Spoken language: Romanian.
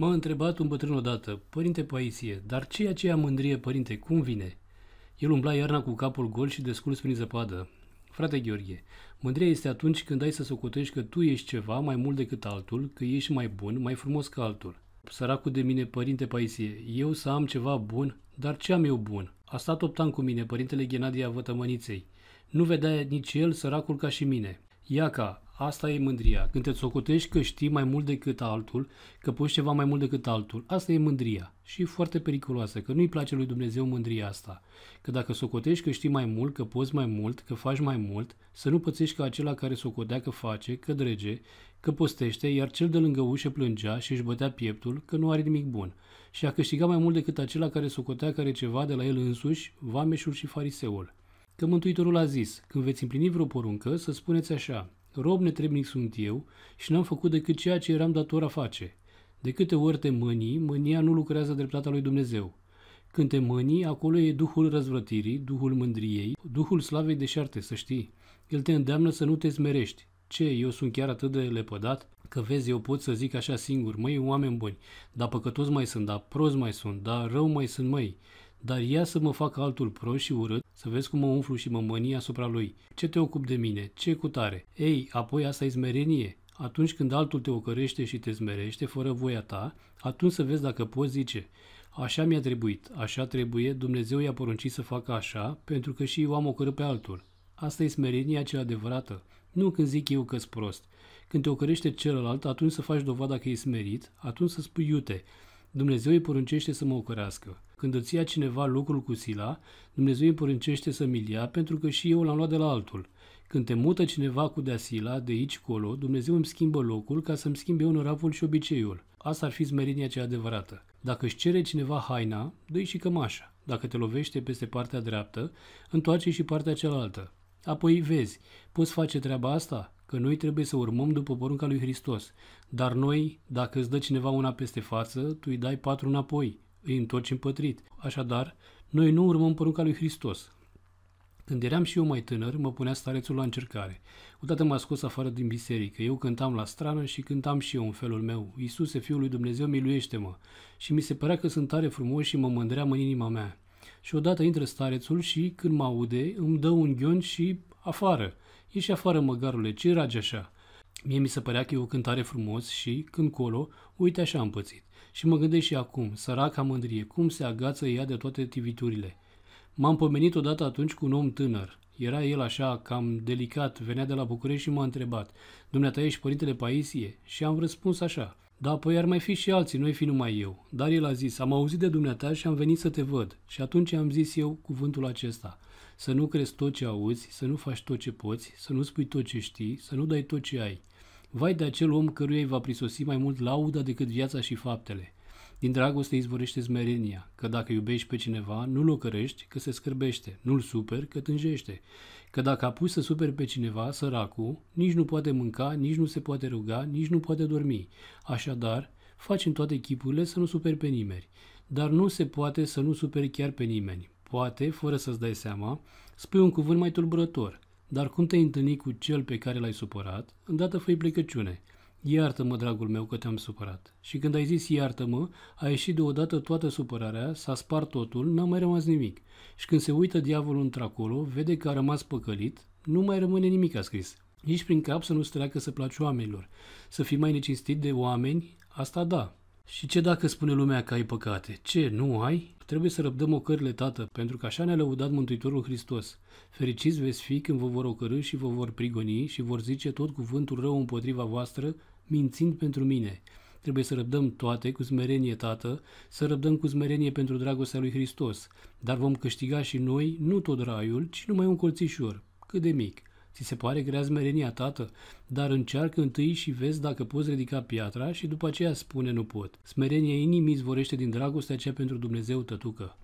M-a întrebat un bătrân odată, părinte Paisie, dar ce e aceea mândrie, părinte, cum vine? El umbla iarna cu capul gol și desculs prin zăpadă. Frate Gheorghe, mândria este atunci când ai să socotești că tu ești ceva mai mult decât altul, că ești mai bun, mai frumos ca altul. Săracul de mine, părinte Paisie, eu să am ceva bun, dar ce am eu bun? A stat opt ani cu mine, părintele Ghenadia a vătămăniței. Nu vedea nici el, săracul, ca și mine. Iaca, Asta e mândria. Când te socotești că știi mai mult decât altul, că poți ceva mai mult decât altul, asta e mândria. Și foarte periculoasă, că nu-i place lui Dumnezeu mândria asta. Că dacă socotești că știi mai mult, că poți mai mult, că faci mai mult, să nu pățești ca acela care socotea că face, că drege, că postește, iar cel de lângă ușă plângea și își bătea pieptul că nu are nimic bun. Și a câștigat mai mult decât acela care socotea care ceva de la el însuși, vameșul și fariseul. Că Mântuitorul a zis, când veți împlini vreo poruncă, să spuneți așa, Rob netrebnic sunt eu și n-am făcut decât ceea ce eram dator a face. De câte ori te mânii, mânia nu lucrează dreptatea lui Dumnezeu. Când te mânii, acolo e duhul răzvrătirii, duhul mândriei, duhul slavei deșarte, să știi. El te îndeamnă să nu te smerești. Ce, eu sunt chiar atât de lepădat? Că vezi, eu pot să zic așa singur, măi, oameni buni, dar păcătos mai sunt, dar prost mai sunt, dar rău mai sunt, măi. Dar ia să mă fac altul pro și urât, să vezi cum mă umflu și mă mânie asupra lui. Ce te ocup de mine? Ce cu tare? Ei, apoi asta e smerenie. Atunci când altul te ocărește și te zmerește fără voia ta, atunci să vezi dacă poți zice Așa mi-a trebuit, așa trebuie, Dumnezeu i-a poruncit să facă așa, pentru că și eu am ocărât pe altul. Asta e smerenia cea adevărată, nu când zic eu că prost. Când te ocărește celălalt, atunci să faci dovada că e smerit, atunci să spui iute, Dumnezeu îi poruncește să mă ocărească. Când îți ia cineva lucrul cu sila, Dumnezeu îi poruncește să-mi ia pentru că și eu l-am luat de la altul. Când te mută cineva cu deasila, de aici colo, Dumnezeu îmi schimbă locul ca să-mi schimbe eu și obiceiul. Asta ar fi smerenia cea adevărată. Dacă își cere cineva haina, dă și cămașa. Dacă te lovește peste partea dreaptă, întoarce și partea cealaltă. Apoi vezi, poți face treaba asta? Că noi trebuie să urmăm după porunca lui Hristos. Dar noi, dacă îți dă cineva una peste față, tu îi dai patru înapoi îi întorci împătrit. Așadar, noi nu urmăm porunca lui Hristos. Când eram și eu mai tânăr, mă punea starețul la încercare. Odată m-a scos afară din biserică, eu cântam la strană și cântam și eu în felul meu. Iisuse, Fiul lui Dumnezeu, miluiește-mă! Și mi se părea că sunt tare frumos și mă mândream în inima mea. Și odată intră starețul și, când mă aude, îmi dă un ghion și afară. Ieși afară, măgarule, ce ragi așa?" Mie mi se părea că e o cântare frumos și, când colo, uite așa am pățit. Și mă gândesc și acum, săraca mândrie, cum se agață ea de toate tiviturile. M-am pomenit odată atunci cu un om tânăr. Era el așa, cam delicat, venea de la București și m-a întrebat, Dumneata ești părintele Paisie? Și am răspuns așa, da, păi ar mai fi și alții, nu fi numai eu. Dar el a zis, am auzit de dumneata și am venit să te văd. Și atunci am zis eu cuvântul acesta. Să nu crezi tot ce auzi, să nu faci tot ce poți, să nu spui tot ce știi, să nu dai tot ce ai. Vai de acel om căruia îi va prisosi mai mult lauda decât viața și faptele. Din dragoste izvorește smerenia, că dacă iubești pe cineva, nu-l ocărești, că se scârbește, nu-l superi, că tânjește. Că dacă pus să superi pe cineva, săracul, nici nu poate mânca, nici nu se poate ruga, nici nu poate dormi. Așadar, faci în toate chipurile să nu superi pe nimeni. Dar nu se poate să nu superi chiar pe nimeni. Poate, fără să-ți dai seama, spui un cuvânt mai tulburător – dar cum te întâlnit cu cel pe care l-ai supărat, îndată făi plecăciune. Iartă-mă, dragul meu, că te-am supărat. Și când ai zis iartă-mă, a ieșit deodată toată supărarea, s-a spart totul, n-a mai rămas nimic. Și când se uită diavolul într-acolo, vede că a rămas păcălit, nu mai rămâne nimic, a scris. Nici prin cap să nu-ți treacă să placi oamenilor. Să fii mai necinstit de oameni, asta da. Și ce dacă spune lumea că ai păcate? Ce, nu ai? Trebuie să răbdăm ocările, tată, pentru că așa ne-a lăudat Mântuitorul Hristos. Fericiți veți fi când vă vor ocărâ și vă vor prigoni și vor zice tot cuvântul rău împotriva voastră, mințind pentru mine. Trebuie să răbdăm toate cu smerenie, Tată, să răbdăm cu smerenie pentru dragostea lui Hristos, dar vom câștiga și noi nu tot raiul, ci numai un colțișor, cât de mic. Ți se pare smerenia, tată? Dar încearcă întâi și vezi dacă poți ridica piatra și după aceea spune nu pot. Smerenia inimii zvorește din dragostea cea pentru Dumnezeu, tătucă.